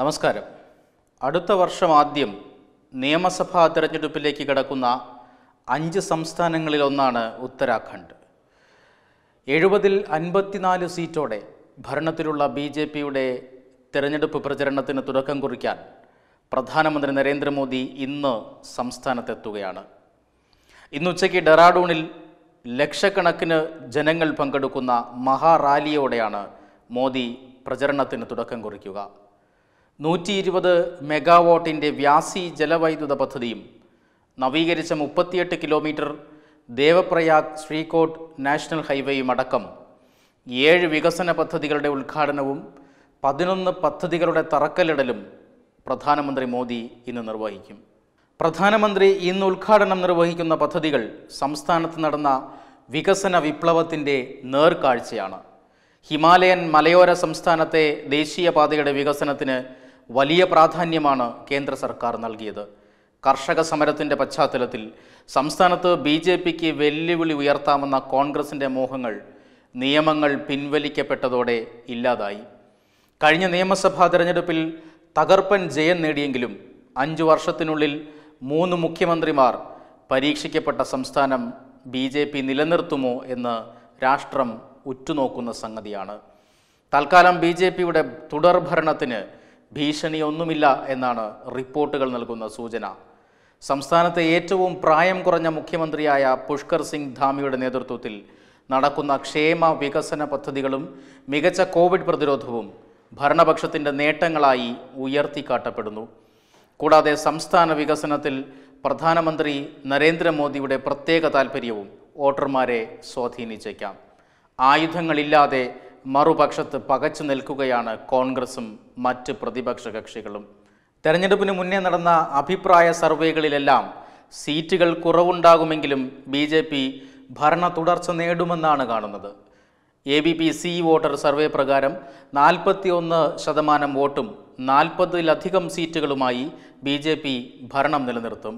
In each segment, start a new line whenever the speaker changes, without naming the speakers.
നമസ്കാരം അടുത്ത വർഷം ആദ്യം നിയമസഭാ തെരഞ്ഞെടുപ്പിലേക്ക് കടക്കുന്ന അഞ്ച് സംസ്ഥാനങ്ങളിലൊന്നാണ് ഉത്തരാഖണ്ഡ് എഴുപതിൽ അൻപത്തിനാല് സീറ്റോടെ ഭരണത്തിലുള്ള ബി ജെ പിയുടെ തെരഞ്ഞെടുപ്പ് പ്രചരണത്തിന് തുടക്കം കുറിക്കാൻ പ്രധാനമന്ത്രി നരേന്ദ്രമോദി ഇന്ന് സംസ്ഥാനത്തെത്തുകയാണ് ഉച്ചയ്ക്ക് ഡെറാഡൂണിൽ ലക്ഷക്കണക്കിന് ജനങ്ങൾ പങ്കെടുക്കുന്ന മഹാറാലിയോടെയാണ് മോദി പ്രചരണത്തിന് തുടക്കം കുറിക്കുക നൂറ്റി ഇരുപത് മെഗാവോട്ടിൻ്റെ വ്യാസി ജലവൈദ്യുത പദ്ധതിയും നവീകരിച്ച മുപ്പത്തിയെട്ട് കിലോമീറ്റർ ദേവപ്രയാഗ് ശ്രീകോട്ട് നാഷണൽ ഹൈവേയും അടക്കം ഏഴ് വികസന പദ്ധതികളുടെ ഉദ്ഘാടനവും പതിനൊന്ന് പദ്ധതികളുടെ തറക്കല്ലിടലും പ്രധാനമന്ത്രി മോദി ഇന്ന് നിർവഹിക്കും പ്രധാനമന്ത്രി ഇന്ന് ഉദ്ഘാടനം നിർവഹിക്കുന്ന പദ്ധതികൾ സംസ്ഥാനത്ത് നടന്ന വികസന വിപ്ലവത്തിൻ്റെ നേർക്കാഴ്ചയാണ് ഹിമാലയൻ മലയോര സംസ്ഥാനത്തെ ദേശീയപാതയുടെ വികസനത്തിന് വലിയ പ്രാധാന്യമാണ് കേന്ദ്ര സർക്കാർ നൽകിയത് കർഷക സമരത്തിൻ്റെ പശ്ചാത്തലത്തിൽ സംസ്ഥാനത്ത് ബി ജെ പിക്ക് വെല്ലുവിളി ഉയർത്താമെന്ന കോൺഗ്രസിൻ്റെ മോഹങ്ങൾ നിയമങ്ങൾ പിൻവലിക്കപ്പെട്ടതോടെ ഇല്ലാതായി കഴിഞ്ഞ നിയമസഭാ തെരഞ്ഞെടുപ്പിൽ തകർപ്പൻ ജയം നേടിയെങ്കിലും അഞ്ചു വർഷത്തിനുള്ളിൽ മൂന്ന് മുഖ്യമന്ത്രിമാർ പരീക്ഷിക്കപ്പെട്ട സംസ്ഥാനം ബി ജെ പി നിലനിർത്തുമോ എന്ന് രാഷ്ട്രം ഉറ്റുനോക്കുന്ന സംഗതിയാണ് തൽക്കാലം ബി ജെ പിയുടെ തുടർഭരണത്തിന് ഭീഷണിയൊന്നുമില്ല എന്നാണ് റിപ്പോർട്ടുകൾ നൽകുന്ന സൂചന സംസ്ഥാനത്തെ ഏറ്റവും പ്രായം കുറഞ്ഞ മുഖ്യമന്ത്രിയായ പുഷ്കർ സിംഗ് ധാമിയുടെ നേതൃത്വത്തിൽ നടക്കുന്ന ക്ഷേമ വികസന പദ്ധതികളും മികച്ച കോവിഡ് പ്രതിരോധവും ഭരണപക്ഷത്തിൻ്റെ നേട്ടങ്ങളായി ഉയർത്തിക്കാട്ടപ്പെടുന്നു കൂടാതെ സംസ്ഥാന വികസനത്തിൽ പ്രധാനമന്ത്രി നരേന്ദ്രമോദിയുടെ പ്രത്യേക താൽപ്പര്യവും വോട്ടർമാരെ സ്വാധീനിച്ചേക്കാം ആയുധങ്ങളില്ലാതെ മറുപക്ഷത്ത് പകച്ചു നിൽക്കുകയാണ് കോൺഗ്രസും മറ്റ് പ്രതിപക്ഷ കക്ഷികളും തെരഞ്ഞെടുപ്പിന് മുന്നേ നടന്ന അഭിപ്രായ സർവേകളിലെല്ലാം സീറ്റുകൾ കുറവുണ്ടാകുമെങ്കിലും ബി ജെ പി ഭരണ തുടർച്ച നേടുമെന്നാണ് കാണുന്നത് A B P C voter survey പ്രകാരം ഒന്ന് ശതമാനം വോട്ടും നാൽപ്പതിലധികം സീറ്റുകളുമായി ബി ജെ പി ഭരണം നിലനിർത്തും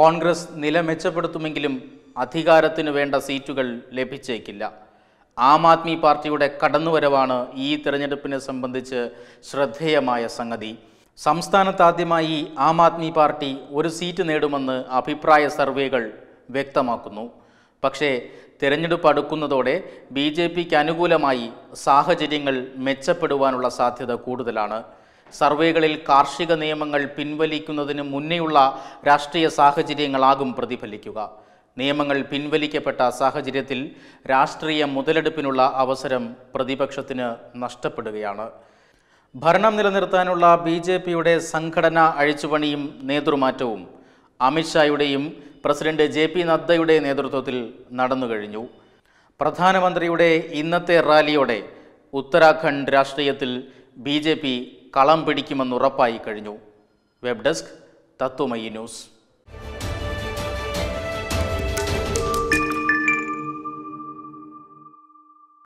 കോൺഗ്രസ് നില മെച്ചപ്പെടുത്തുമെങ്കിലും അധികാരത്തിന് വേണ്ട സീറ്റുകൾ ലഭിച്ചേക്കില്ല ആം ആദ്മി പാർട്ടിയുടെ കടന്നുവരവാണ് ഈ തിരഞ്ഞെടുപ്പിനെ സംബന്ധിച്ച് ശ്രദ്ധേയമായ സംഗതി സംസ്ഥാനത്താദ്യമായി ആം ആദ്മി പാർട്ടി ഒരു സീറ്റ് നേടുമെന്ന് അഭിപ്രായ സർവേകൾ വ്യക്തമാക്കുന്നു പക്ഷേ തിരഞ്ഞെടുപ്പ് അടുക്കുന്നതോടെ ബി ജെ പിക്ക് അനുകൂലമായി സാഹചര്യങ്ങൾ മെച്ചപ്പെടുവാനുള്ള സാധ്യത കൂടുതലാണ് സർവേകളിൽ കാർഷിക നിയമങ്ങൾ പിൻവലിക്കുന്നതിന് മുന്നേയുള്ള രാഷ്ട്രീയ സാഹചര്യങ്ങളാകും പ്രതിഫലിക്കുക നിയമങ്ങൾ പിൻവലിക്കപ്പെട്ട സാഹചര്യത്തിൽ രാഷ്ട്രീയ മുതലെടുപ്പിനുള്ള അവസരം പ്രതിപക്ഷത്തിന് നഷ്ടപ്പെടുകയാണ് ഭരണം നിലനിർത്താനുള്ള ബി ജെ പിയുടെ സംഘടനാ അഴിച്ചുപണിയും നേതൃമാറ്റവും അമിത്ഷായുടെയും പ്രസിഡന്റ് ജെ പി നദ്ദയുടെ നേതൃത്വത്തിൽ നടന്നുകഴിഞ്ഞു പ്രധാനമന്ത്രിയുടെ ഇന്നത്തെ റാലിയോടെ ഉത്തരാഖണ്ഡ് രാഷ്ട്രീയത്തിൽ ബി ജെ പി കളം പിടിക്കുമെന്നുറപ്പായി കഴിഞ്ഞു വെബ് ഡെസ്ക് തത്വമയി ന്യൂസ്